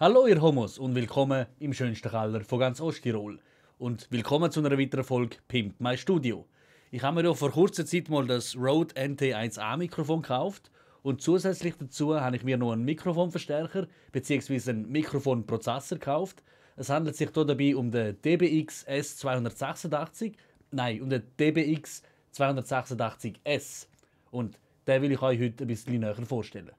Hallo ihr Homos und willkommen im schönsten Keller von ganz Osttirol. Und willkommen zu einer weiteren Folge Pimp My Studio. Ich habe mir ja vor kurzer Zeit mal das Rode NT1A Mikrofon gekauft und zusätzlich dazu habe ich mir noch einen Mikrofonverstärker bzw. einen Mikrofonprozessor gekauft. Es handelt sich hier dabei um den DBX S286, nein, um den DBX 286S. Und den will ich euch heute ein bisschen näher vorstellen.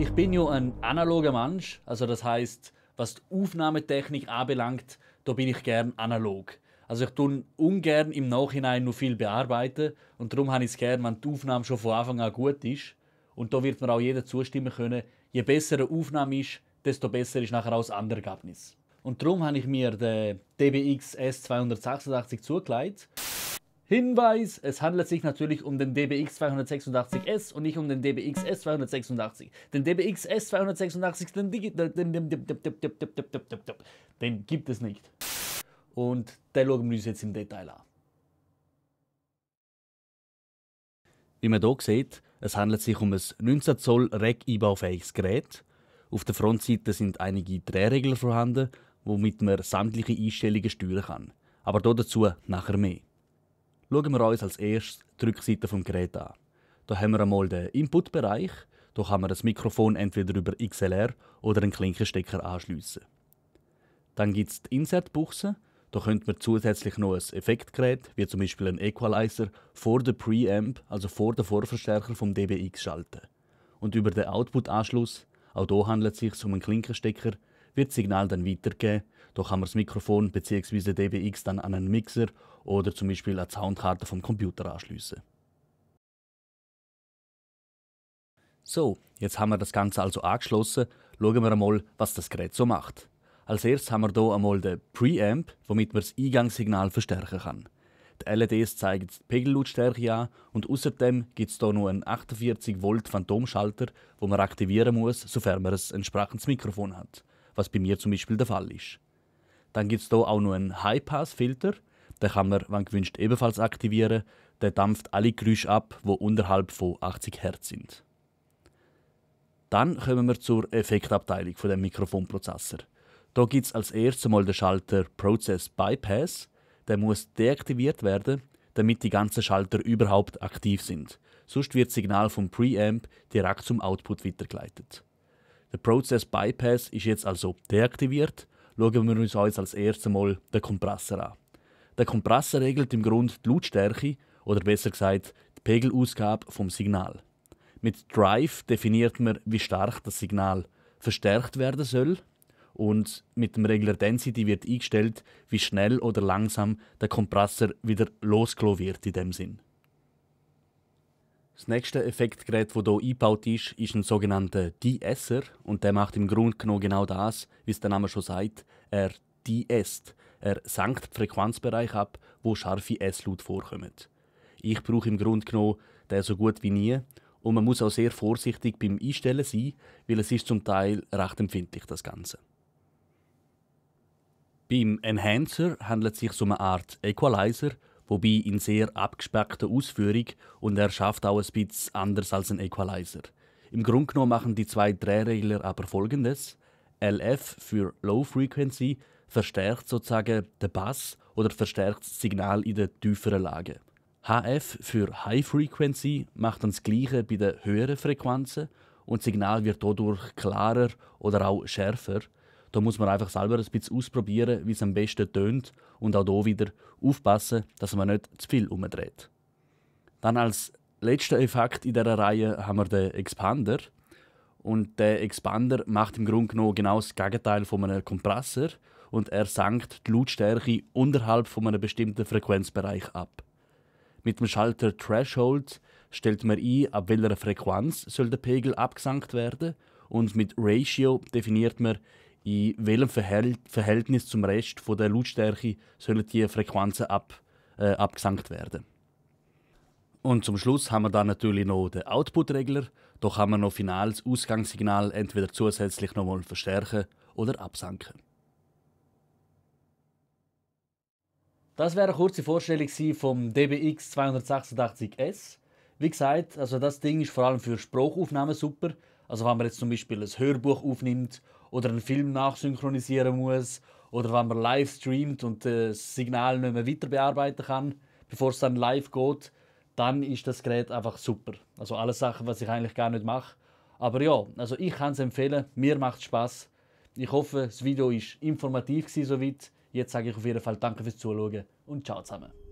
Ich bin ja ein analoger Mensch, also das heißt, was die Aufnahmetechnik anbelangt, da bin ich gern analog. Also ich tun ungern im Nachhinein nur viel bearbeiten und darum habe ich es gern, wenn die Aufnahme schon von Anfang an gut ist. Und da wird mir auch jeder zustimmen können, je besser eine Aufnahme ist, desto besser ist nachher auch das andere Ergebnis. Und darum habe ich mir den DBX S286 zugelegt. Hinweis, es handelt sich natürlich um den DBX 286S und nicht um den DBX S286. Den DBX S286, den, gibt es nicht. Und der schauen wir uns jetzt im Detail an. Wie man hier sieht, es handelt sich um ein 19 Zoll Rack einbaufähiges Gerät. Auf der Frontseite sind einige Drehregler vorhanden, womit man sämtliche Einstellungen steuern kann. Aber dazu nachher mehr schauen wir uns als erstes die Rückseite des Geräts an. Hier haben wir einmal den Inputbereich. Hier kann man das Mikrofon entweder über XLR oder einen Klinkenstecker anschliessen. Dann gibt es die Insert-Buchse. Da könnte man zusätzlich noch ein Effektgerät, wie zum Beispiel einen Equalizer, vor der Preamp, also vor der Vorverstärker vom DBX schalten. Und über den Output-Anschluss, auch hier handelt es sich um einen Klinkenstecker, wird das Signal dann weitergegeben. Da kann man das Mikrofon bzw. DBX dann an einen Mixer oder zum Beispiel eine Soundkarte vom Computer anschließen. So, jetzt haben wir das Ganze also angeschlossen. Schauen wir einmal, was das Gerät so macht. Als erstes haben wir hier einmal den Preamp, womit man das Eingangssignal verstärken kann. Die LEDs zeigen die Pegellautstärke an und außerdem gibt es hier noch einen 48 Volt Phantomschalter, den man aktivieren muss, sofern man ein entsprechendes Mikrofon hat was bei mir zum Beispiel der Fall ist. Dann gibt es hier auch noch einen High-Pass-Filter, den kann man, wenn gewünscht, ebenfalls aktivieren. Der dampft alle Geräusche ab, die unterhalb von 80 Hertz sind. Dann kommen wir zur Effektabteilung von dem Mikrofonprozessor. Da gibt es als erstes mal den Schalter Process Bypass. Der muss deaktiviert werden, damit die ganzen Schalter überhaupt aktiv sind. Sonst wird das Signal vom Preamp direkt zum Output weitergeleitet. Der Process Bypass ist jetzt also deaktiviert. Schauen wir uns jetzt als erstes Mal den Kompressor an. Der Kompressor regelt im Grunde die Lautstärke oder besser gesagt die Pegelausgabe vom Signal. Mit Drive definiert man, wie stark das Signal verstärkt werden soll und mit dem Regler Density wird eingestellt, wie schnell oder langsam der Kompressor wieder losgelassen wird in dem Sinn. Das nächste Effektgerät, das hier eingebaut ist, ist ein sogenannter De-Esser und der macht im Grunde genommen genau das, wie es der Name schon sagt, er de-esst. Er senkt den Frequenzbereich ab, wo scharfe S-Laut vorkommen. Ich brauche im Grunde genommen den so gut wie nie und man muss auch sehr vorsichtig beim Einstellen sein, weil es ist zum Teil recht empfindlich, das Ganze. Beim Enhancer handelt es sich um eine Art Equalizer, wobei in sehr abgespeckter Ausführung und er schafft auch ein bisschen anders als ein Equalizer. Im Grunde genommen machen die zwei Drehregler aber folgendes. LF für Low Frequency verstärkt sozusagen den Bass oder verstärkt das Signal in der tieferen Lage. HF für High Frequency macht dann das Gleiche bei den höheren Frequenzen und das Signal wird dadurch klarer oder auch schärfer. Da muss man einfach selber ein bisschen ausprobieren, wie es am besten tönt und auch hier wieder aufpassen, dass man nicht zu viel umdreht. Dann als letzter Effekt in dieser Reihe haben wir den Expander. Und der Expander macht im Grunde genommen genau das Gegenteil von einem Kompressor und er senkt die Lautstärke unterhalb von einem bestimmten Frequenzbereich ab. Mit dem Schalter Threshold stellt man ein, ab welcher Frequenz soll der Pegel abgesankt werden und mit Ratio definiert man, in welchem Verhältnis zum Rest von der Lautstärke sollen die Frequenzen ab, äh, abgesankt werden. Und zum Schluss haben wir dann natürlich noch den Output-Regler. Da kann man noch final das Ausgangssignal entweder zusätzlich nochmal verstärken oder absenken. Das wäre eine kurze Vorstellung vom DBX 286S. Wie gesagt, also das Ding ist vor allem für Sprachaufnahmen super. Also wenn man jetzt zum Beispiel ein Hörbuch aufnimmt oder einen Film nachsynchronisieren muss oder wenn man live streamt und das Signal nicht mehr weiter bearbeiten kann, bevor es dann live geht, dann ist das Gerät einfach super. Also alle Sachen, was ich eigentlich gar nicht mache. Aber ja, also ich kann es empfehlen. Mir macht Spaß. Ich hoffe, das Video ist informativ gewesen, soweit. Jetzt sage ich auf jeden Fall Danke fürs Zuschauen und ciao zusammen.